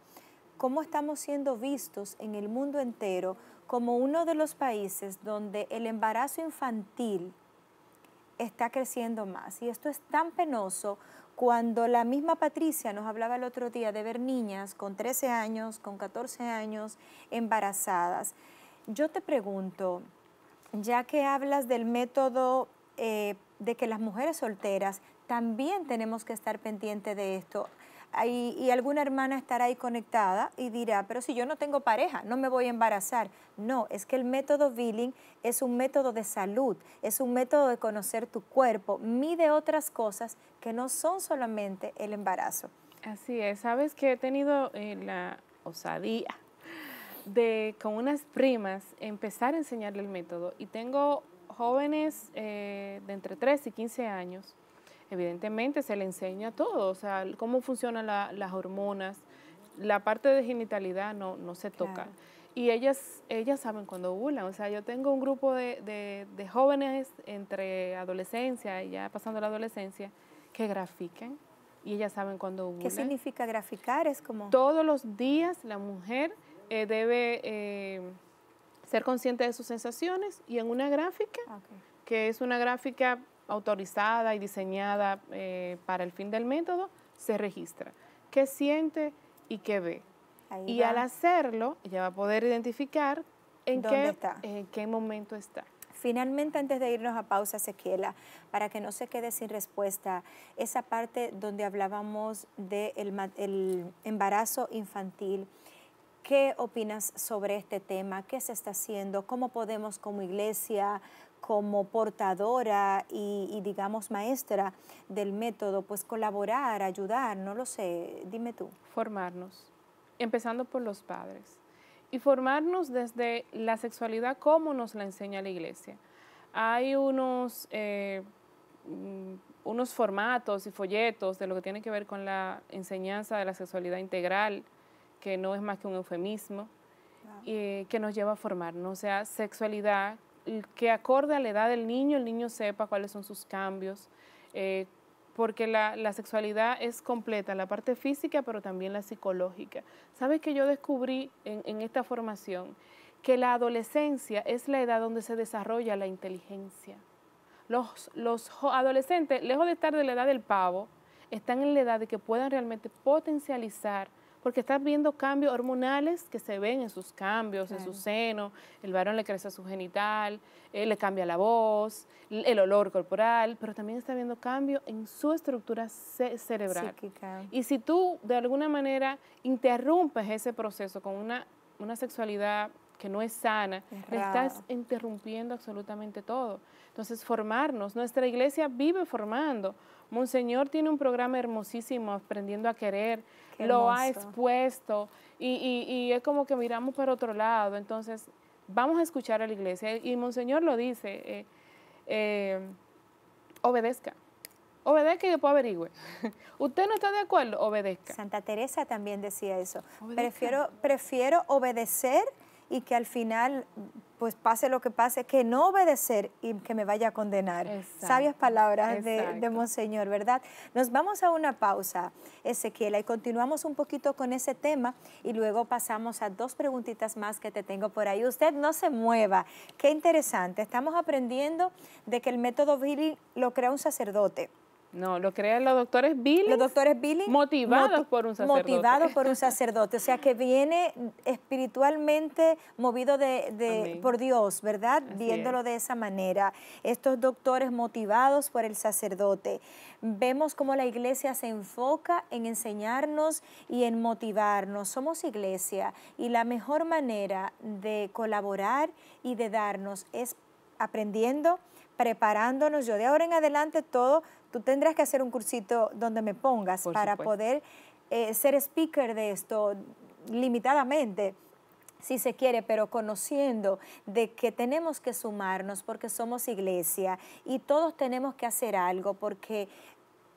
cómo estamos siendo vistos en el mundo entero como uno de los países donde el embarazo infantil está creciendo más. Y esto es tan penoso cuando la misma Patricia nos hablaba el otro día de ver niñas con 13 años, con 14 años, embarazadas. Yo te pregunto, ya que hablas del método eh, de que las mujeres solteras también tenemos que estar pendientes de esto y, alguna hermana estará ahí conectada y dirá, pero si yo no tengo pareja, no me voy a embarazar. No, es que el método Billing es un método de salud, es un método de conocer tu cuerpo, mide otras cosas que no son solamente el embarazo. Así es, sabes que he tenido eh, la osadía de con unas primas empezar a enseñarle el método y tengo jóvenes eh, de entre 3 y 15 años evidentemente se le enseña todo, o sea, cómo funcionan las hormonas, la parte de genitalidad no, no se toca. Y ellas, ellas saben cuando ovulan, o sea, yo tengo un grupo de, de, jóvenes entre adolescencia y ya pasando la adolescencia que grafiquen y ellas saben cuando ovulan. ¿Qué significa graficar? Es como... Todos los días la mujer eh, debe eh, ser consciente de sus sensaciones y en una gráfica, ah, que es una gráfica autorizada y diseñada eh, para el fin del método, se registra. ¿Qué siente y qué ve? y al hacerlo, ella va a poder identificar en, qué, está? qué momento está. Finalmente, antes de irnos a pausa, Sequiela, para que no se quede sin respuesta, esa parte donde hablábamos del embarazo infantil, ¿qué opinas sobre este tema? ¿Qué se está haciendo? ¿Cómo podemos como iglesia, como portadora y, digamos maestra del método, pues colaborar, ayudar, no lo sé, dime tú. Formarnos, empezando por los padres y formarnos desde la sexualidad como nos la enseña la iglesia. Hay unos, eh, mm, unos formatos y folletos de lo que tiene que ver con la enseñanza de la sexualidad integral, que no es más que un eufemismo, y eh, que nos lleva a formarnos, o sea, sexualidad que acorde a la edad del niño, el niño sepa cuáles son sus cambios, eh, porque la, sexualidad es completa, la parte física, pero también la psicológica. ¿Sabes que yo descubrí en, esta formación? Que la adolescencia es la edad donde se desarrolla la inteligencia. Los, los adolescentes, lejos de estar de la edad del pavo, están en la edad de que puedan realmente potencializar porque estás viendo cambios hormonales que se ven en sus cambios, en su seno, el varón le crece su genital, le cambia la voz, el olor corporal, pero también está viendo cambios en su estructura cerebral. Y si tú de alguna manera interrumpes ese proceso con una, una sexualidad que no es sana, le estás interrumpiendo absolutamente todo. Entonces, formarnos. Nuestra iglesia vive formando. Monseñor tiene un programa hermosísimo, Aprendiendo a Querer. lo ha expuesto y, es como que miramos para otro lado. Entonces, vamos a escuchar a la iglesia. Y Monseñor lo dice, eh, eh, obedezca obedezca y puedo averigüe. ¿Usted no está de acuerdo? Obedezca. Santa Teresa también decía eso. Prefiero, prefiero obedecer y que al final, pues pase lo que pase, que no obedecer y que me vaya a condenar. Sabias palabras de, Monseñor, ¿verdad? Nos vamos a una pausa, Ezequiel y continuamos un poquito con ese tema y luego pasamos a dos preguntitas más que te tengo por ahí. Usted no se mueva, qué interesante. Estamos aprendiendo de que el método Billy lo crea un sacerdote. No, lo crean los doctores Billy. Los doctores Billy. Motivados por un sacerdote. Motivados por un sacerdote. O sea, que viene espiritualmente movido de, por Dios, ¿verdad? Viéndolo de esa manera. Estos doctores motivados por el sacerdote. Vemos cómo la iglesia se enfoca en enseñarnos y en motivarnos. Somos iglesia y la mejor manera de colaborar y de darnos es aprendiendo preparándonos. Yo de ahora en adelante todo tendrás que hacer un cursito donde me pongas para poder eh, ser speaker de esto limitadamente si se quiere, pero conociendo de que tenemos que sumarnos porque somos iglesia y todos tenemos que hacer algo porque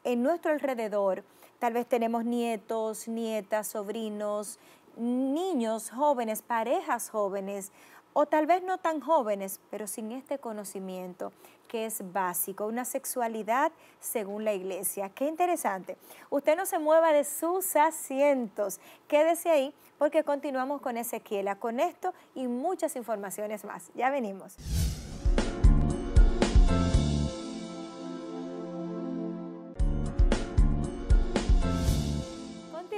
en nuestro alrededor tal vez tenemos nietos, nietas, sobrinos, niños jóvenes, parejas jóvenes, o tal vez no tan jóvenes, pero sin este conocimiento que es básico, una sexualidad según la iglesia. Qué interesante. Usted no se mueva de sus asientos. Quédese ahí porque continuamos con Ezequiela, con esto y muchas informaciones más. Ya venimos.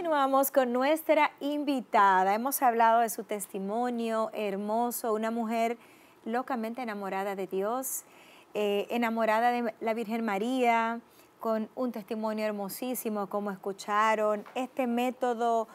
continuamos con nuestra invitada. Hemos hablado de su testimonio hermoso, una mujer locamente enamorada de Dios, eh, enamorada de la Virgen María, con un testimonio hermosísimo, como escucharon, este método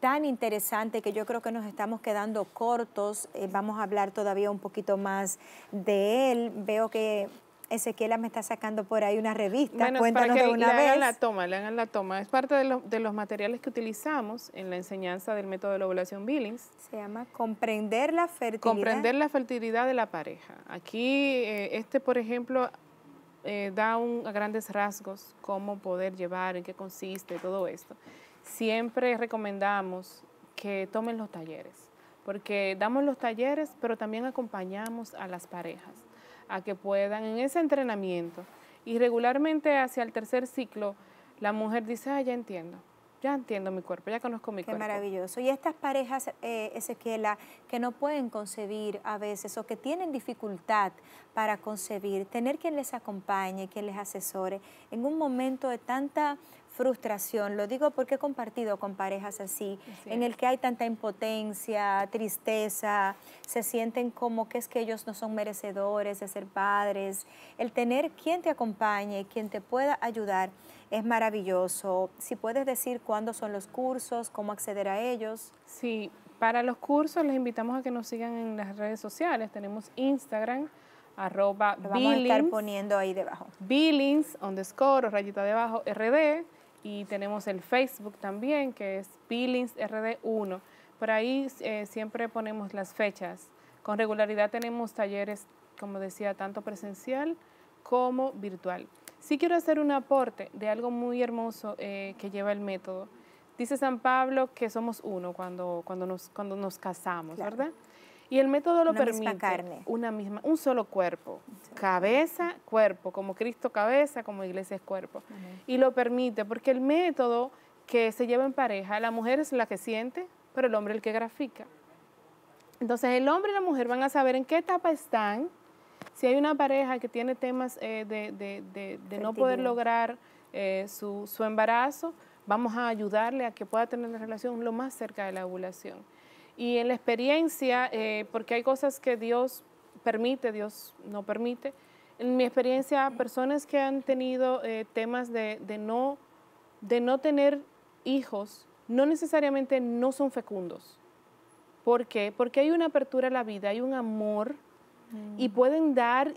tan interesante que yo creo que nos estamos quedando cortos. Eh, vamos a hablar todavía un poquito más de él. Veo que Ezequiela me está sacando por ahí una revista. Cuéntanos de una le vez. Hagan la toma, le hagan la toma. Es parte de, los materiales que utilizamos en la enseñanza del método de la ovulación Billings. Se llama comprender la fertilidad. Comprender la fertilidad de la pareja. Aquí, eh, este, por ejemplo, eh, da a grandes rasgos cómo poder llevar, en qué consiste todo esto. Siempre recomendamos que tomen los talleres, porque damos los talleres, pero también acompañamos a las parejas a que puedan en ese entrenamiento. Y regularmente hacia el tercer ciclo, la mujer dice, ah, ya entiendo, ya entiendo mi cuerpo, ya conozco mi cuerpo. Qué maravilloso. Y estas parejas, eh, Ezequiela, que no pueden concebir a veces o que tienen dificultad para concebir, tener quien les acompañe, quien les asesore, en un momento de tanta frustración. Lo digo porque he compartido con parejas así, en el que hay tanta impotencia, tristeza, se sienten como que es que ellos no son merecedores de ser padres. El tener quien te acompañe, quien te pueda ayudar, es maravilloso. Si puedes decir cuándo son los cursos, cómo acceder a ellos. Sí, para los cursos les invitamos a que nos sigan en las redes sociales. Tenemos Instagram, arroba Lo Billings, vamos a estar poniendo ahí debajo. Billings, underscore, rayita debajo, RD y tenemos el Facebook también, que es Peelings RD1. Por ahí eh, siempre ponemos las fechas. Con regularidad tenemos talleres, como decía, tanto presencial como virtual. Sí quiero hacer un aporte de algo muy hermoso eh, que lleva el método. Dice San Pablo que somos uno cuando, cuando, nos, cuando nos casamos, ¿verdad? Y el método lo permite. Una misma, un solo cuerpo. Cabeza, cuerpo, como Cristo cabeza, como iglesia es cuerpo. Y lo permite porque el método que se lleva en pareja, la mujer es la que siente, pero el hombre el que grafica. Entonces el hombre y la mujer van a saber en qué etapa están. Si hay una pareja que tiene temas eh, de, no poder lograr eh, su, su embarazo, vamos a ayudarle a que pueda tener la relación lo más cerca de la ovulación. Y en la experiencia, eh, porque hay cosas que Dios permite, Dios no permite, en mi experiencia, personas que han tenido eh, temas de, no, de no tener hijos, no necesariamente no son fecundos. ¿Por qué? Porque hay una apertura a la vida, hay un amor y mm. pueden dar,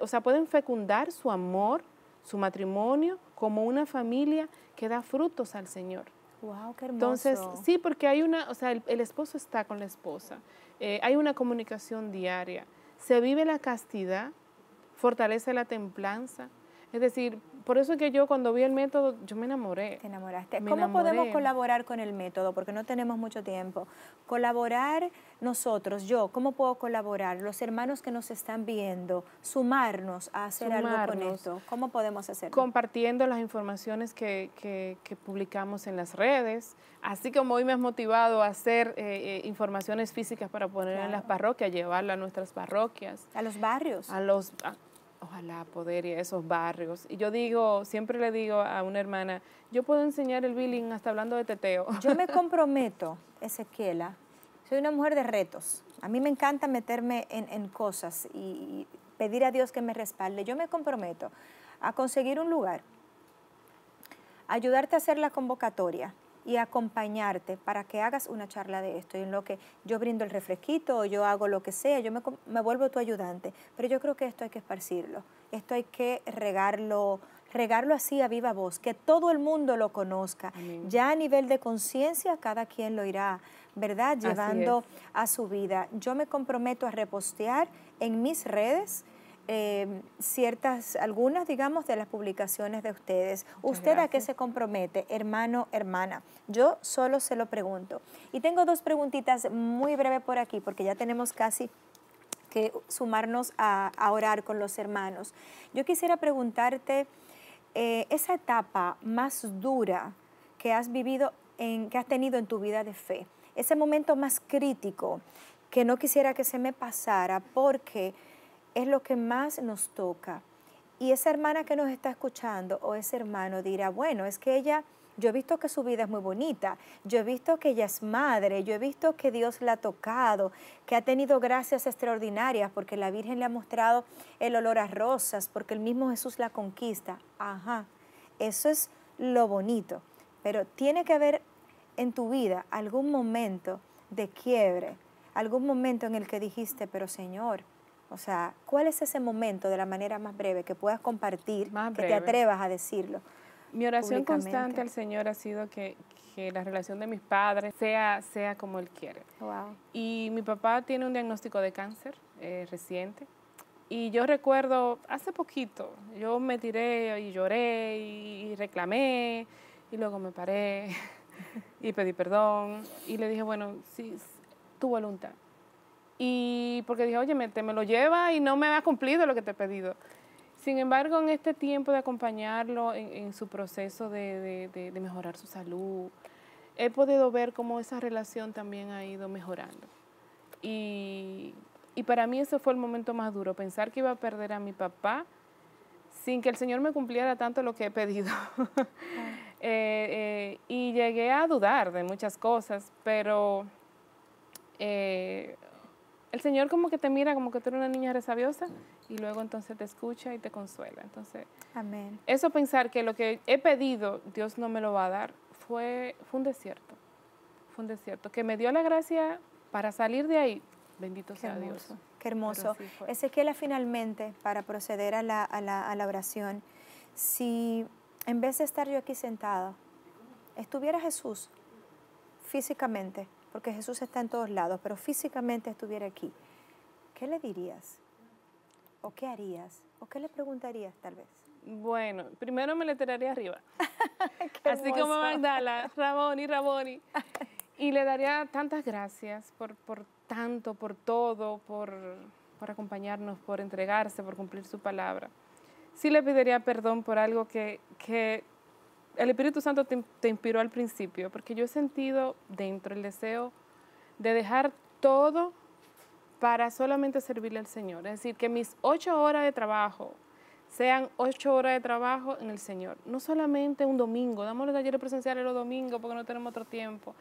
o sea, pueden fecundar su amor, su matrimonio, como una familia que da frutos al Señor hermoso. Entonces, sí, porque hay una, o sea, el, esposo está con la esposa, eh, hay una comunicación diaria, se vive la castidad, fortalece la templanza, es decir, por eso que yo cuando vi el método, yo me enamoré. Te enamoraste. ¿Cómo podemos colaborar con el método? Porque no tenemos mucho tiempo. Colaborar nosotros, yo, ¿cómo puedo colaborar? Los hermanos que nos están viendo, sumarnos a hacer algo con esto. ¿Cómo podemos hacerlo? Compartiendo las informaciones que, publicamos en las redes, así como hoy me has motivado a hacer eh, eh, informaciones físicas para poner en las parroquias, llevarla a nuestras parroquias. A los barrios. A los ojalá poder ir a esos barrios. Y yo digo, siempre le digo a una hermana, yo puedo enseñar el billing hasta hablando de teteo. Yo me comprometo, Ezequiela, ¿ah? soy una mujer de retos. A mí me encanta meterme en, en cosas y pedir a Dios que me respalde. Yo me comprometo a conseguir un lugar, ayudarte a hacer la convocatoria, y acompañarte para que hagas una charla de esto. Y en lo que yo brindo el refresquito o yo hago lo que sea, yo me, me vuelvo tu ayudante. Pero yo creo que esto hay que esparcirlo, esto hay que regarlo regarlo así a viva voz, que todo el mundo lo conozca. Ya a nivel de conciencia, cada quien lo irá, ¿verdad? Llevando a su vida. Yo me comprometo a repostear en mis redes Em, ciertas, algunas, digamos, de las publicaciones de ustedes. ¿Usted a qué se compromete, hermano, hermana? Yo solo se lo pregunto. Y tengo dos preguntitas muy breves por aquí, porque ya tenemos casi que sumarnos a, orar con los hermanos. Yo quisiera preguntarte eh, esa etapa más dura que has vivido, que has tenido en tu vida de fe, ese momento más crítico que no quisiera que se me pasara porque es lo que más nos toca. Y esa hermana que nos está escuchando o ese hermano dirá, bueno, es que ella, yo he visto que su vida es muy bonita, yo he visto que ella es madre, yo he visto que Dios la ha tocado, que ha tenido gracias extraordinarias porque la Virgen le ha mostrado el olor a rosas, porque el mismo Jesús la conquista. Ajá, eso es lo bonito. Pero tiene que haber en tu vida algún momento de quiebre, algún momento en el que dijiste, pero Señor, o sea, ¿cuál es ese momento de la manera más breve que puedas compartir, que te atrevas a decirlo? Mi oración constante al Señor ha sido que, la relación de mis padres sea, sea como Él quiere. Y mi papá tiene un diagnóstico de cáncer eh, reciente. Y yo recuerdo, hace poquito, yo me tiré y lloré y, reclamé y luego me paré y pedí perdón y le dije, bueno, sí, tu voluntad y porque dije, oye, me, te me lo lleva y no me ha cumplido lo que te he pedido. Sin embargo, en este tiempo de acompañarlo en, su proceso de, mejorar su salud, he podido ver cómo esa relación también ha ido mejorando. Y, para mí ese fue el momento más duro, pensar que iba a perder a mi papá sin que el Señor me cumpliera tanto lo que he pedido. Eh, eh, y llegué a dudar de muchas cosas, pero... Eh, el Señor como que te mira como que tú eres una niña resabiosa y luego entonces te escucha y te consuela. Entonces, Amén. eso pensar que lo que he pedido Dios no me lo va a dar fue, fue un desierto, fue un desierto, que me dio la gracia para salir de ahí. Bendito sea Dios. Qué hermoso. que Ezequiel finalmente, para proceder a la, a, la, a la oración, si en vez de estar yo aquí sentada, estuviera Jesús físicamente, porque Jesús está en todos lados, pero físicamente estuviera aquí, ¿qué le dirías? ¿O qué harías? ¿O qué le preguntarías tal vez? Bueno, primero me le tiraría arriba. Así como Magdala, Raboni, Raboni. Y le daría tantas gracias por, por tanto, por todo, por, por acompañarnos, por entregarse, por cumplir su palabra. Sí le pediría perdón por algo que, que el Espíritu Santo te, inspiró al principio, porque yo he sentido dentro el deseo de dejar todo para solamente servirle al Señor. Es decir, que mis ocho horas de trabajo sean ocho horas de trabajo en el Señor. No solamente un domingo, damos los talleres presenciales los domingos porque no tenemos otro tiempo,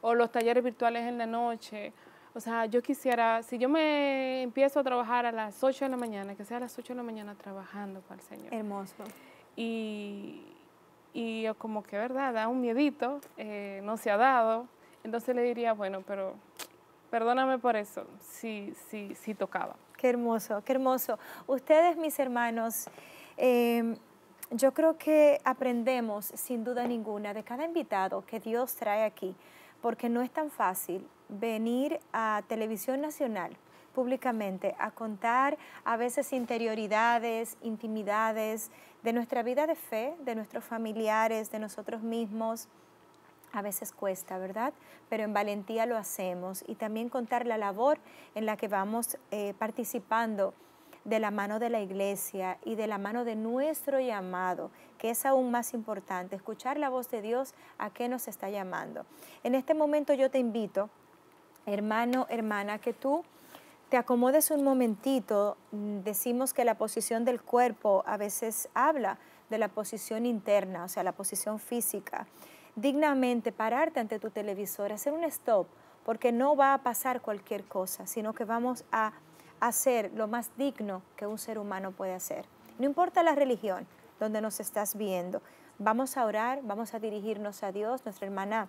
o los talleres virtuales en la noche. O sea, yo quisiera, si yo me empiezo a trabajar a las ocho de la mañana, que sea a las ocho de la mañana trabajando para el Señor. Hermoso. Y, y como que, ¿verdad? Da un miedito, eh, no se ha dado. Entonces le diría, bueno, pero perdóname por eso, si si si tocaba. Qué hermoso, qué hermoso. Ustedes, mis hermanos, em, yo creo que aprendemos sin duda ninguna de cada invitado que Dios trae aquí, porque no es tan fácil venir a Televisión Nacional públicamente a contar a veces interioridades, intimidades de nuestra vida de fe, de nuestros familiares, de nosotros mismos. A veces cuesta, ¿verdad? Pero en valentía lo hacemos y también contar la labor en la que vamos eh, participando de la mano de la iglesia y de la mano de nuestro llamado, que es aún más importante, escuchar la voz de Dios a qué nos está llamando. En este momento yo te invito, hermano, hermana, que tú te acomodes un momentito, mm, decimos que la posición del cuerpo a veces habla de la posición interna, o sea, la posición física. Dignamente pararte ante tu televisor, hacer un stop, porque no va a pasar cualquier cosa, sino que vamos a hacer lo más digno que un ser humano puede hacer. No importa la religión donde nos estás viendo, vamos a orar, vamos a dirigirnos a Dios, nuestra hermana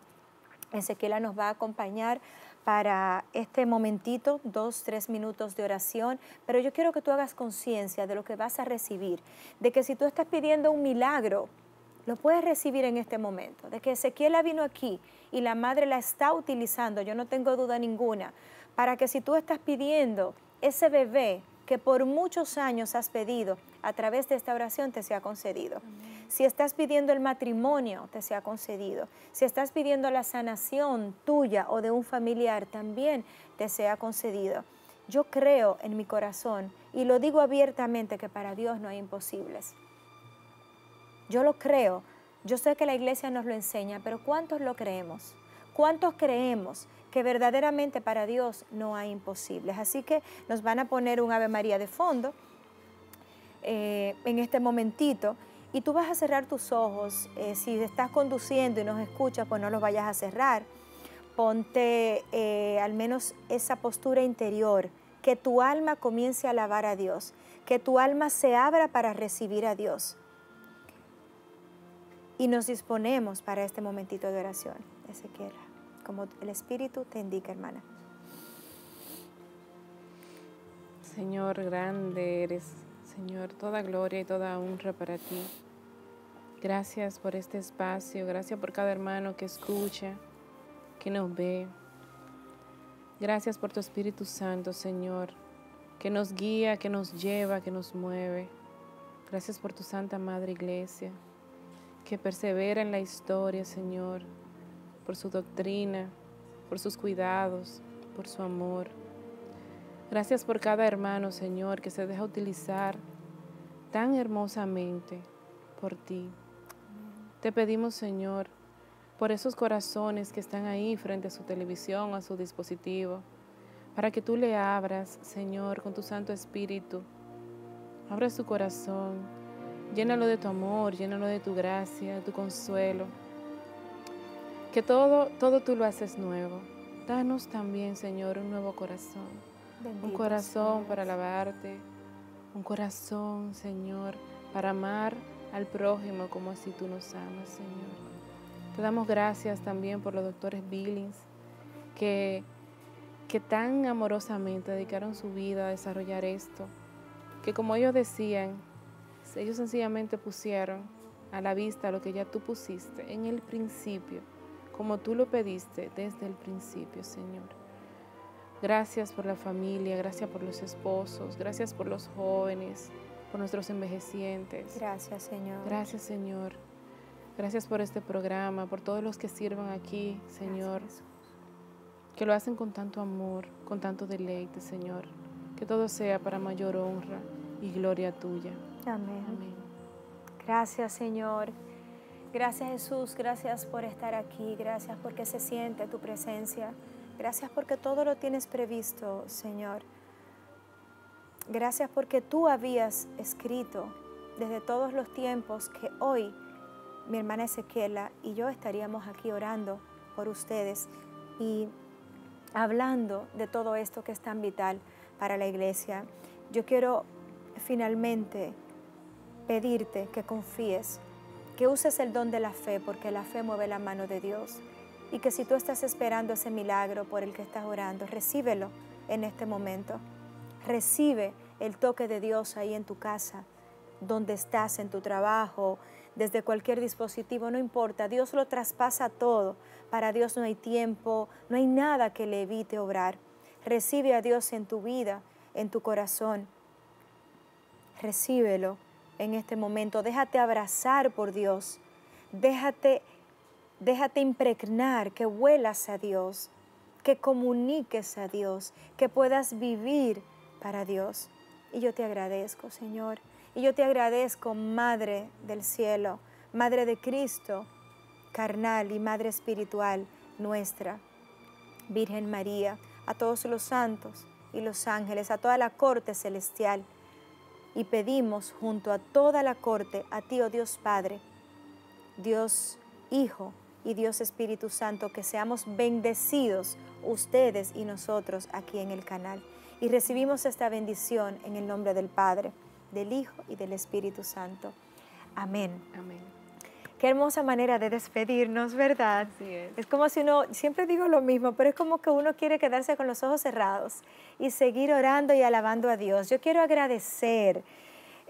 Ezequiela nos va a acompañar para este momentito, dos, tres minutos de oración, pero yo quiero que tú hagas conciencia de lo que vas a recibir, de que si tú estás pidiendo un milagro, lo puedes recibir en este momento, de que Ezequiel vino aquí y la madre la está utilizando, yo no tengo duda ninguna, para que si tú estás pidiendo ese bebé que por muchos años has pedido, a través de esta oración te sea concedido. Si estás pidiendo el matrimonio, te sea concedido. Si estás pidiendo la sanación tuya o de un familiar, también te sea concedido. Yo creo en mi corazón y lo digo abiertamente que para Dios no hay imposibles. Yo lo creo. Yo sé que la iglesia nos lo enseña, pero ¿cuántos lo creemos? ¿Cuántos creemos que verdaderamente para Dios no hay imposibles? Así que nos van a poner un Ave María de fondo eh, en este momentito. Y tú vas a cerrar tus ojos. Eh, si estás conduciendo y nos escuchas, pues no los vayas a cerrar. Ponte eh, al menos esa postura interior, que tu alma comience a alabar a Dios, que tu alma se abra para recibir a Dios. Y nos disponemos para este momentito de oración, Ezequiel, como el Espíritu te indica, hermana. Señor, grande eres Señor, toda gloria y toda honra para ti. Gracias por este espacio, gracias por cada hermano que escucha, que nos ve. Gracias por tu Espíritu Santo, Señor, que nos guía, que nos lleva, que nos mueve. Gracias por tu Santa Madre Iglesia, que persevera en la historia, Señor, por su doctrina, por sus cuidados, por su amor. Gracias por cada hermano, Señor, que se deja utilizar tan hermosamente por ti. Te pedimos, Señor, por esos corazones que están ahí frente a su televisión, a su dispositivo, para que tú le abras, Señor, con tu Santo Espíritu. Abra su corazón, llénalo de tu amor, llénalo de tu gracia, de tu consuelo. Que todo, todo tú lo haces nuevo. Danos también, Señor, un nuevo corazón un corazón para alabarte, un corazón, Señor, para amar al prójimo como así tú nos amas, Señor. Te damos gracias también por los doctores Billings, que tan amorosamente dedicaron su vida a desarrollar esto, que como ellos decían, ellos sencillamente pusieron a la vista lo que ya tú pusiste en el principio, como tú lo pediste desde el principio, Señor. Gracias por la familia, gracias por los esposos, gracias por los jóvenes, por nuestros envejecientes. Gracias, Señor. Gracias, Señor. Gracias por este programa, por todos los que sirvan aquí, Señor. Que lo hacen con tanto amor, con tanto deleite, Señor. Que todo sea para mayor honra y gloria tuya. Amén. Amén. Gracias, Señor. Gracias, Jesús. Gracias por estar aquí. Gracias porque se siente tu presencia. Gracias porque todo lo tienes previsto, Señor. Gracias porque tú habías escrito desde todos los tiempos que hoy mi hermana Ezequiela y yo estaríamos aquí orando por ustedes y hablando de todo esto que es tan vital para la iglesia. Yo quiero finalmente pedirte que confíes, que uses el don de la fe, porque la fe mueve la mano de Dios y que si tú estás esperando ese milagro por el que estás orando, recíbelo en este momento. Recibe el toque de Dios ahí en tu casa, donde estás, en tu trabajo, desde cualquier dispositivo, no importa, Dios lo traspasa todo. Para Dios no hay tiempo, no hay nada que le evite obrar. Recibe a Dios en tu vida, en tu corazón. Recíbelo en este momento, déjate abrazar por Dios, déjate Déjate impregnar, que huelas a Dios, que comuniques a Dios, que puedas vivir para Dios. Y yo te agradezco, Señor. Y yo te agradezco, Madre del Cielo, Madre de Cristo, carnal y Madre espiritual nuestra, Virgen María, a todos los santos y los ángeles, a toda la corte celestial. Y pedimos junto a toda la corte, a ti, oh Dios Padre, Dios Hijo, y Dios Espíritu Santo, que seamos bendecidos ustedes y nosotros aquí en el canal. Y recibimos esta bendición en el nombre del Padre, del Hijo y del Espíritu Santo. Amén. Amén. Qué hermosa manera de despedirnos, ¿verdad? sí es. es como si uno, siempre digo lo mismo, pero es como que uno quiere quedarse con los ojos cerrados y seguir orando y alabando a Dios. Yo quiero agradecer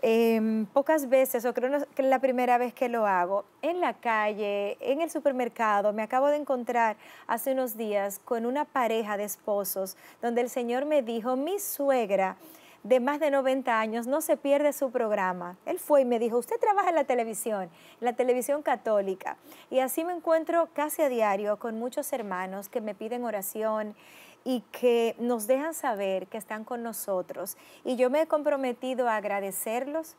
Em, pocas veces, o creo que es la primera vez que lo hago, en la calle, en el supermercado, me acabo de encontrar hace unos días con una pareja de esposos donde el Señor me dijo, mi suegra de más de 90 años no se pierde su programa. Él fue y me dijo, usted trabaja en la televisión, la televisión católica. Y así me encuentro casi a diario con muchos hermanos que me piden oración, y que nos dejan saber que están con nosotros. Y yo me he comprometido a agradecerlos,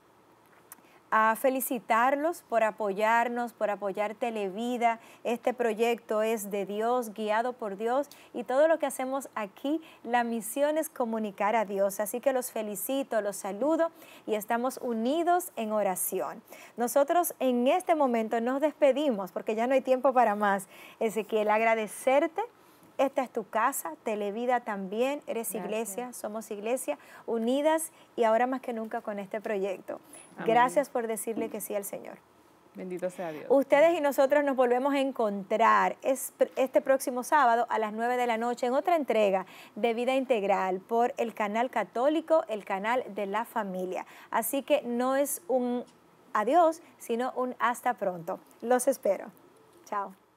a felicitarlos por apoyarnos, por apoyar Televida. Este proyecto es de Dios, guiado por Dios y todo lo que hacemos aquí, la misión es comunicar a Dios. Así que los felicito, los saludo y estamos unidos en oración. Nosotros en este momento nos despedimos porque ya no hay tiempo para más. Ezequiel, agradecerte esta es tu casa, Televida también, eres iglesia, somos iglesia, unidas y ahora más que nunca con este proyecto. Gracias por decirle que sí al Señor. Bendito sea Dios. Ustedes y nosotros nos volvemos a encontrar este próximo sábado a las 9 de la noche en otra entrega de Vida Integral por el canal católico, el canal de la familia. Así que no es un adiós, sino un hasta pronto. Los espero. Chao.